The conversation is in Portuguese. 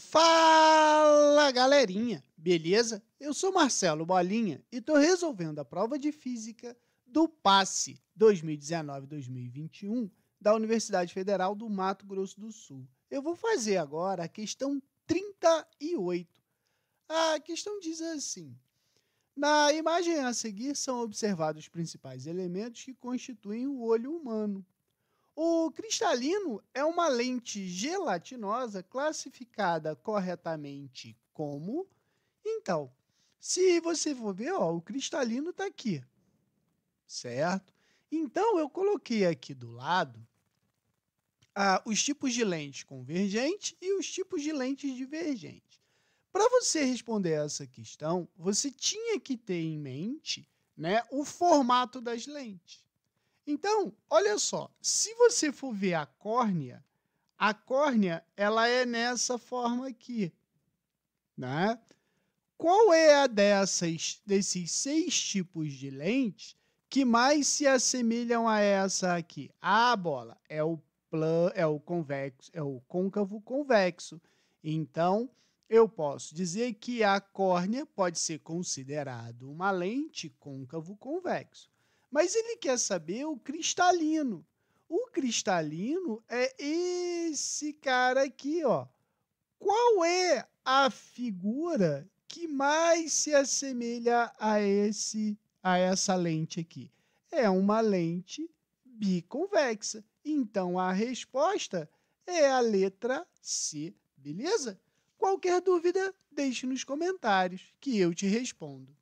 Fala galerinha, beleza? Eu sou Marcelo Bolinha e estou resolvendo a prova de física do PASSE 2019-2021 da Universidade Federal do Mato Grosso do Sul. Eu vou fazer agora a questão 38. A questão diz assim: Na imagem a seguir são observados os principais elementos que constituem o olho humano. O cristalino é uma lente gelatinosa classificada corretamente como. Então, se você for ver, ó, o cristalino está aqui, certo? Então, eu coloquei aqui do lado ah, os tipos de lente convergente e os tipos de lentes divergentes. Para você responder essa questão, você tinha que ter em mente né, o formato das lentes. Então, olha só, se você for ver a córnea, a córnea ela é nessa forma aqui, né? Qual é a dessas desses seis tipos de lentes que mais se assemelham a essa aqui? A bola é o plan, é o convexo, é o côncavo convexo. Então, eu posso dizer que a córnea pode ser considerada uma lente côncavo convexo. Mas ele quer saber o cristalino. O cristalino é esse cara aqui, ó. Qual é a figura que mais se assemelha a esse a essa lente aqui? É uma lente biconvexa. Então a resposta é a letra C, beleza? Qualquer dúvida, deixe nos comentários que eu te respondo.